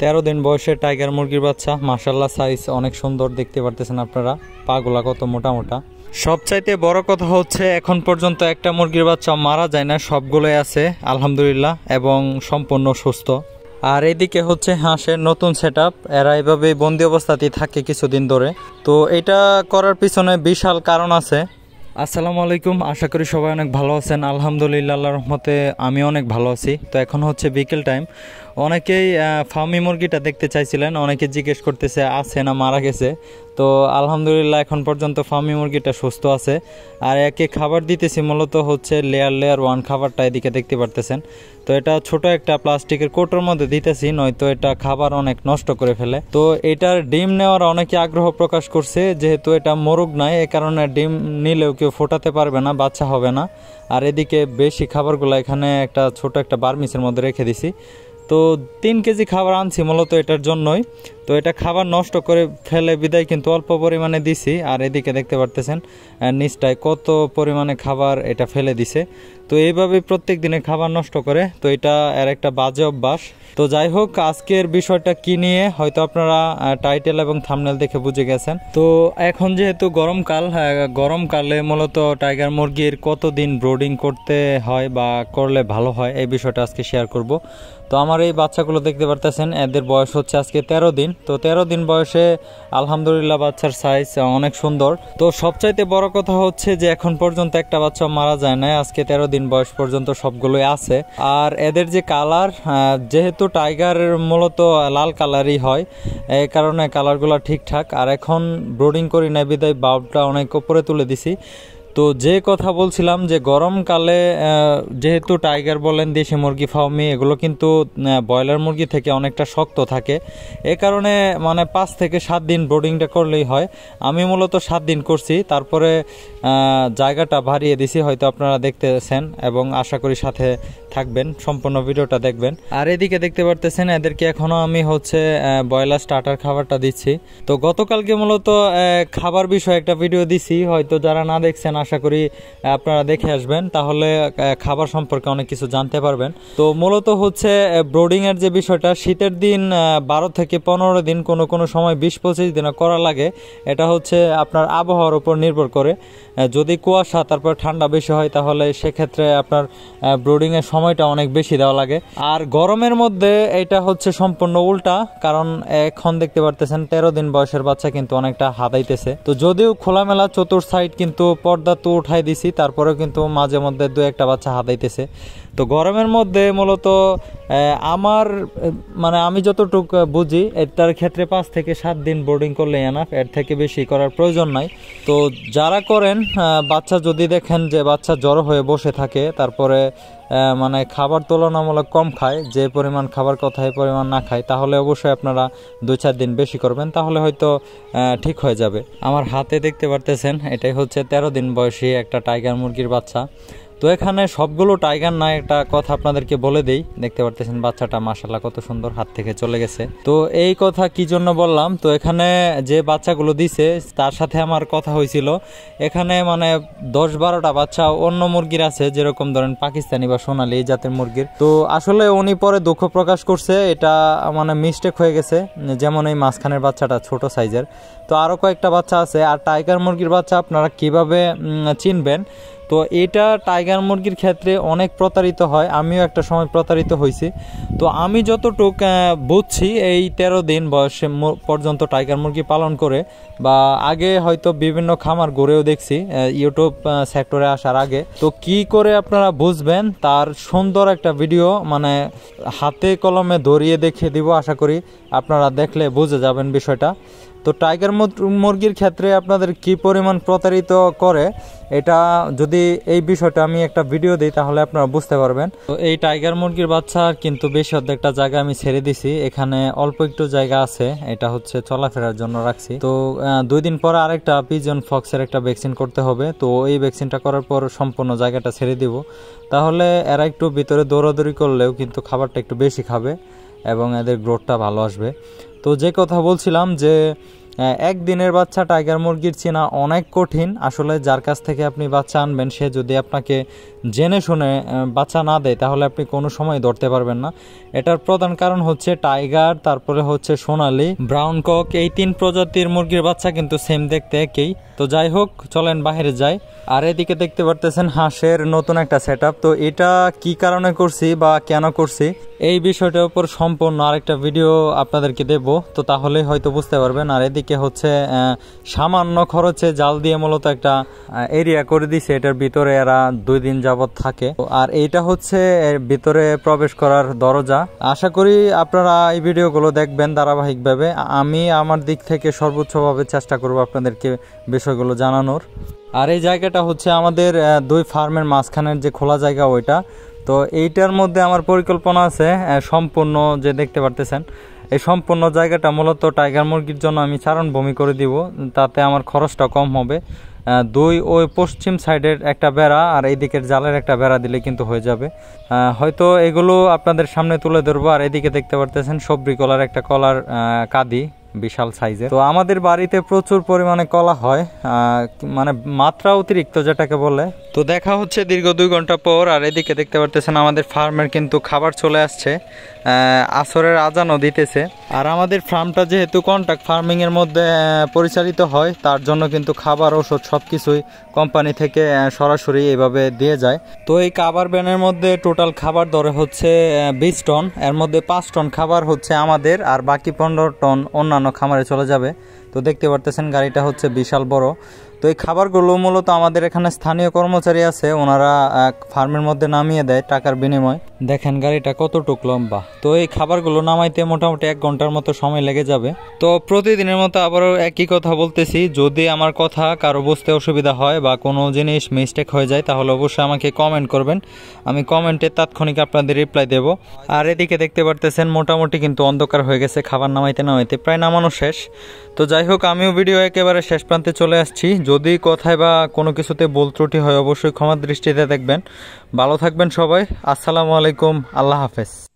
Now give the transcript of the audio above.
তেরো দিন বয়সের টাইগার মুরগির বাচ্চা মাসাল্লাহ সাইজ অনেক সুন্দর দেখতে পারতেছেন আপনারা পাগুলা কত মোটা মোটা সবচাইতে বড় কথা হচ্ছে এখন পর্যন্ত একটা মুরগির বাচ্চা মারা যায় না সবগুলোই আছে আলহামদুলিল্লাহ এবং সম্পূর্ণ সুস্থ আর এদিকে হচ্ছে হাঁসের নতুন সেট এরা এভাবে বন্দি অবস্থাতেই থাকে কিছুদিন ধরে তো এটা করার পিছনে বিশাল কারণ আছে আসসালামু আলাইকুম আশা করি সবাই অনেক ভালো আছেন আলহামদুলিল্লাহ রহমতে আমি অনেক ভালো আছি তো এখন হচ্ছে বিকেল টাইম অনেকেই ফার্মি মুরগিটা দেখতে চাইছিলেন অনেকে জিজ্ঞেস করতেছে আছে না মারা গেছে তো আলহামদুলিল্লাহ এখন পর্যন্ত ফার্মি মুরগিটা সুস্থ আছে আর একে খাবার দিতেছি মূলত হচ্ছে লেয়ার লেয়ার ওয়ান খাবারটা এদিকে দেখতে পারতেছেন তো এটা ছোট একটা প্লাস্টিকের কোটোর মধ্যে দিতেছি নয়তো এটা খাবার অনেক নষ্ট করে ফেলে তো এটার ডিম নেওয়ার অনেকে আগ্রহ প্রকাশ করছে যেহেতু এটা মোরগ নাই এ কারণে ডিম নিলেও কেউ ফোটাতে পারবে না বাচ্চা হবে না আর এদিকে বেশি খাবারগুলো এখানে একটা ছোট একটা বার্মিসের মধ্যে রেখে দিছি তো তিন কেজি খাবার আনছি মূলত এটার জন্যই তো এটা খাবার নষ্ট করে ফেলে বিদায় কিন্তু অল্প পরিমাণে দিছি আর এদিকে দেখতে পারতেছেন নিচটায় কত পরিমাণে খাবার এটা ফেলে দিছে তো এইভাবে প্রত্যেক দিনে খাবার নষ্ট করে তো এটা এর একটা বাজে অভ্যাস তো যাই হোক আজকের বিষয়টা কি নিয়ে হয়তো আপনারা টাইটেল এবং থামনেল দেখে বুঝে গেছেন তো এখন যেহেতু গরমকাল গরমকালে মূলত টাইগার মুরগির কতদিন ব্রোডিং করতে হয় বা করলে ভালো হয় এই বিষয়টা আজকে শেয়ার করব তো আমার এই বাচ্চাগুলো দেখতে পারতেছেন এদের বয়স হচ্ছে আজকে ১৩ দিন তো ১৩ দিন বয়সে আলহামদুলিল্লাহ বাচ্চার সাইজ অনেক সুন্দর তো সবচাইতে বড় কথা হচ্ছে যে এখন পর্যন্ত একটা বাচ্চা মারা যায় না আজকে ১৩ দিন বয়স পর্যন্ত সবগুলোই আছে আর এদের যে কালার যেহেতু টাইগার মূলত লাল কালারই হয় এই কারণে কালারগুলো ঠিকঠাক আর এখন ব্রোডিং করি না বিদায় বাল্বটা অনেক উপরে তুলে দিছি তো যে কথা বলছিলাম যে গরমকালে যেহেতু টাইগার বলেন দেশি মুরগি ফাউমি এগুলো কিন্তু ব্রয়লার মুরগি থেকে অনেকটা শক্ত থাকে এ কারণে মানে পাঁচ থেকে সাত দিন ব্রোডিংটা করলেই হয় আমি মূলত সাত দিন করছি তারপরে জায়গাটা ভারিয়ে দিছি হয়তো আপনারা দেখতেছেন এবং আশা করি সাথে থাকবেন সম্পূর্ণ ভিডিওটা দেখবেন আর এদিকে দেখতে পারতেছেন এদেরকে এখনও আমি হচ্ছে ব্রয়লার স্টার্টার খাবারটা দিচ্ছি তো গতকালকে মূলত খাবার বিষয়ে একটা ভিডিও দিছি হয়তো যারা না দেখছেন আশা করি আপনারা দেখে আসবেন তাহলে খাবার সম্পর্কে অনেক কিছু জানতে পারবেন তো মূলত হচ্ছে ব্রোডিংয়ের যে বিষয়টা শীতের দিন বারো থেকে পনেরো দিন কোনো কোনো সময় বিশ পঁচিশ দিনে করা লাগে এটা হচ্ছে আপনার আবহাওয়ার উপর নির্ভর করে যদি কুয়াশা তারপর ঠান্ডা বেশি হয় তাহলে সেক্ষেত্রে আপনার ব্রোডিংয়ের সময়টা অনেক বেশি দেওয়া লাগে আর গরমের মধ্যে এটা হচ্ছে সম্পূর্ণ উল্টা কারণ এখন দেখতে পারতেছেন তেরো দিন বয়সের বাচ্চা কিন্তু অনেকটা হাতাইতেছে তো যদিও খোলামেলা চতুর সাইড কিন্তু পর্দা তো উঠাই দিছি তারপরেও কিন্তু মাঝে মধ্যে দু একটা বাচ্চা হাতাইতেছে তো গরমের মধ্যে মূলত আমার মানে আমি যতটুকু বুঝি তার ক্ষেত্রে পাঁচ থেকে সাত দিন বোর্ডিং করলে এনাফ এর থেকে বেশি করার প্রয়োজন নাই তো যারা করেন বাচ্চা যদি দেখেন যে বাচ্চা জ্বর হয়ে বসে থাকে তারপরে মানে খাবার তুলনামূলক কম খায় যে পরিমাণ খাবার কথায় পরিমাণ না খায় তাহলে অবশ্যই আপনারা দুই চার দিন বেশি করবেন তাহলে হয়তো ঠিক হয়ে যাবে আমার হাতে দেখতে পারতেছেন এটাই হচ্ছে ১৩ দিন বয়সী একটা টাইগার মুরগির বাচ্চা তো এখানে সবগুলো টাইগার না একটা কথা আপনাদেরকে বলে দেই দেখতে পারতেছেন বাচ্চাটা মাসাল্লাহ কত সুন্দর হাত থেকে চলে গেছে তো এই কথা কি জন্য বললাম তো এখানে যে বাচ্চাগুলো দিছে তার সাথে আমার কথা হয়েছিল এখানে মানে দশ বারোটা বাচ্চা অন্য মুরগির আছে যেরকম ধরেন পাকিস্তানি বা সোনালি এই জাতের মুরগির তো আসলে উনি পরে দুঃখ প্রকাশ করছে এটা মানে মিস্টেক হয়ে গেছে যেমন এই মাঝখানের বাচ্চাটা ছোট সাইজের তো আরও কয়েকটা বাচ্চা আছে আর টাইগার মুরগির বাচ্চা আপনারা কিভাবে চিনবেন তো এটা টাইগার মুরগির ক্ষেত্রে অনেক প্রতারিত হয় আমিও একটা সময় প্রতারিত হয়েছি তো আমি যতটুক বুঝছি এই তেরো দিন বয়সে পর্যন্ত টাইগার মুরগি পালন করে বা আগে হয়তো বিভিন্ন খামার ঘুরেও দেখছি ইউটিউব সেক্টরে আসার আগে তো কি করে আপনারা বুঝবেন তার সুন্দর একটা ভিডিও মানে হাতে কলমে ধরিয়ে দেখিয়ে দিব আশা করি আপনারা দেখলে বুঝে যাবেন বিষয়টা তো টাইগার মুরগির ক্ষেত্রে আপনাদের কি পরিমাণ প্রতারিত করে এটা যদি এই বিষয়টা আমি একটা ভিডিও দিই তাহলে আপনারা বুঝতে পারবেন তো এই টাইগার মুরগির বাচ্চার কিন্তু বেশ অর্ধেকটা জায়গা আমি ছেড়ে দিছি এখানে অল্প একটু জায়গা আছে এটা হচ্ছে চলাফেরার জন্য রাখছি তো দুই দিন পরে আরেকটা পিজন ফক্সের একটা ভ্যাকসিন করতে হবে তো এই ভ্যাকসিনটা করার পর সম্পূর্ণ জায়গাটা ছেড়ে দিব তাহলে এরা একটু ভিতরে দৌড়াদৌড়ি করলেও কিন্তু খাবারটা একটু বেশি খাবে এবং এদের গ্রোথটা ভালো আসবে তো যে কথা বলছিলাম যে হ্যাঁ, একদিনের বাচ্চা টাইগার মুরগির চেনা অনেক কঠিন আসলে যার কাছ থেকে আপনি বাচ্চা আনবেন সে যদি আপনাকে জেনে শুনে বাচ্চা না দেয় তাহলে আপনি কোনো সময় ধরতে পারবেন না এটার প্রধান কারণ হচ্ছে টাইগার তারপরে হচ্ছে সোনালি ব্রাউন কক এই তিন প্রজাতির মুরগির বাচ্চা কিন্তু সেম দেখতে একই তো যাই হোক চলেন বাহিরে যাই আর এদিকে দেখতে পারতেছেন হাঁসের নতুন একটা সেট তো এটা কি কারণে করছি বা কেন করছি এই বিষয়টার উপর সম্পূর্ণ আরেকটা ভিডিও আপনাদেরকে দেব তো তাহলে হয়তো বুঝতে পারবেন আর এদিকে থেকে হচ্ছে সামান্য খরচে জাল দিয়ে মূলত একটা এরিয়া করে দিছে এটার ভিতরে এরা দুই দিন যাবৎ থাকে আর এইটা হচ্ছে এর ভিতরে প্রবেশ করার দরজা আশা করি আপনারা এই ভিডিওগুলো দেখবেন ধারাবাহিকভাবে আমি আমার দিক থেকে সর্বোচ্চভাবে চেষ্টা করব আপনাদেরকে বিষয়গুলো জানানোর আর এই জায়গাটা হচ্ছে আমাদের দুই ফার্মের মাঝখানের যে খোলা জায়গা ওইটা তো এইটার মধ্যে আমার পরিকল্পনা আছে সম্পূর্ণ যে দেখতে পারতেছেন এই সম্পূর্ণ জায়গাটা মূলত টাইগার মুরগির জন্য আমি চারণ ভূমি করে দিব তাতে আমার খরচটা কম হবে দুই ওই পশ্চিম সাইডের একটা বেড়া আর এইদিকের জালের একটা বেড়া দিলে কিন্তু হয়ে যাবে হয়তো এগুলো আপনাদের সামনে তুলে ধরবো আর এদিকে দেখতে পারতেছেন সবরি কলার একটা কলার কাদি বিশাল সাইজের তো আমাদের বাড়িতে প্রচুর পরিমাণে কলা হয় মানে মাত্রা অতিরিক্ত যেটাকে বলে তো দেখা হচ্ছে দীর্ঘ দুই ঘন্টা পর আর এদিকে দেখতে পারতেছেন আমাদের ফার্মের কিন্তু খাবার চলে আসছে আসরের আজানও দিতেছে আর আমাদের ফার্মটা যেহেতু কন্ট্রাক্ট ফার্মিংয়ের মধ্যে পরিচালিত হয় তার জন্য কিন্তু খাবার ওষুধ সব কিছুই কোম্পানি থেকে সরাসরি এভাবে দিয়ে যায় তো এই কাবার ব্যানের মধ্যে টোটাল খাবার দরে হচ্ছে বিশ টন এর মধ্যে পাঁচ টন খাবার হচ্ছে আমাদের আর বাকি পনেরো টন অন্যান্য খামারে চলে যাবে তো দেখতে পারতেছেন গাড়িটা হচ্ছে বিশাল বড় তো এই খাবারগুলো মূলত আমাদের এখানে স্থানীয় কর্মচারী আছে ওনারা ফার্মের মধ্যে নামিয়ে দেয় টাকার বিনিময় দেখেন গাড়িটা কতটুক লম্বা তো এই খাবারগুলো নামাইতে মোটামুটি এক ঘন্টার মতো সময় লেগে যাবে তো প্রতিদিনের মতো আবারও একই কথা বলতেছি যদি আমার কথা কারো বুঝতে অসুবিধা হয় বা কোনো জিনিস মিস্টেক হয়ে যায় তাহলে অবশ্যই আমাকে কমেন্ট করবেন আমি কমেন্টে তাৎক্ষণিক আপনাদের রিপ্লাই দেব আর এদিকে দেখতে পারতেছেন মোটামুটি কিন্তু অন্ধকার হয়ে গেছে খাবার নামাইতে নামাইতে প্রায় নামানো শেষ তো যাই হোক আমিও ভিডিও একেবারে শেষ প্রান্তে চলে আসছি যদি কথায় বা কোনো কিছুতে বল ত্রুটি হয় অবশ্যই ক্ষমার দৃষ্টিতে দেখবেন ভালো থাকবেন সবাই আসসালামু আলাইকুম আল্লাহ হাফেজ